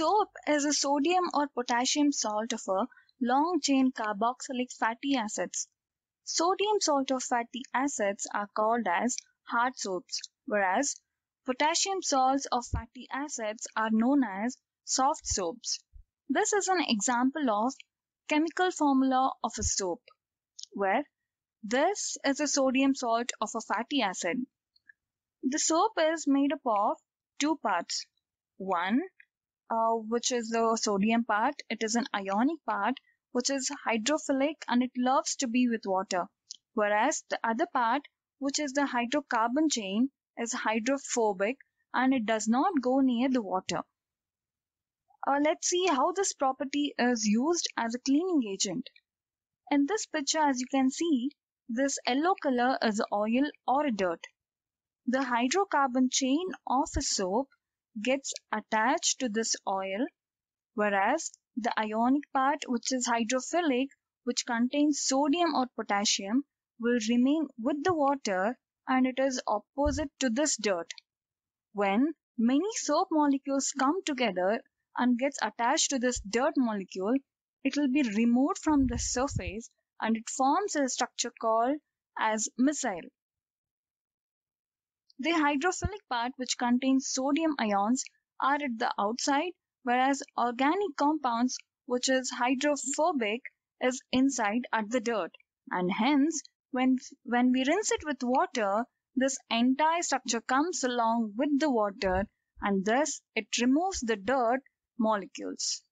Soap is a sodium or potassium salt of a long chain carboxylic fatty acids. Sodium salt of fatty acids are called as hard soaps, whereas potassium salts of fatty acids are known as soft soaps. This is an example of chemical formula of a soap, where this is a sodium salt of a fatty acid. The soap is made up of two parts. One uh, which is the sodium part. It is an ionic part, which is hydrophilic and it loves to be with water. Whereas the other part, which is the hydrocarbon chain, is hydrophobic and it does not go near the water. Uh, let's see how this property is used as a cleaning agent. In this picture, as you can see, this yellow color is oil or dirt. The hydrocarbon chain of a soap gets attached to this oil, whereas the ionic part, which is hydrophilic, which contains sodium or potassium, will remain with the water and it is opposite to this dirt. When many soap molecules come together and gets attached to this dirt molecule, it will be removed from the surface and it forms a structure called as missile. The hydrophilic part which contains sodium ions are at the outside whereas organic compounds which is hydrophobic is inside at the dirt and hence when when we rinse it with water this entire structure comes along with the water and thus it removes the dirt molecules.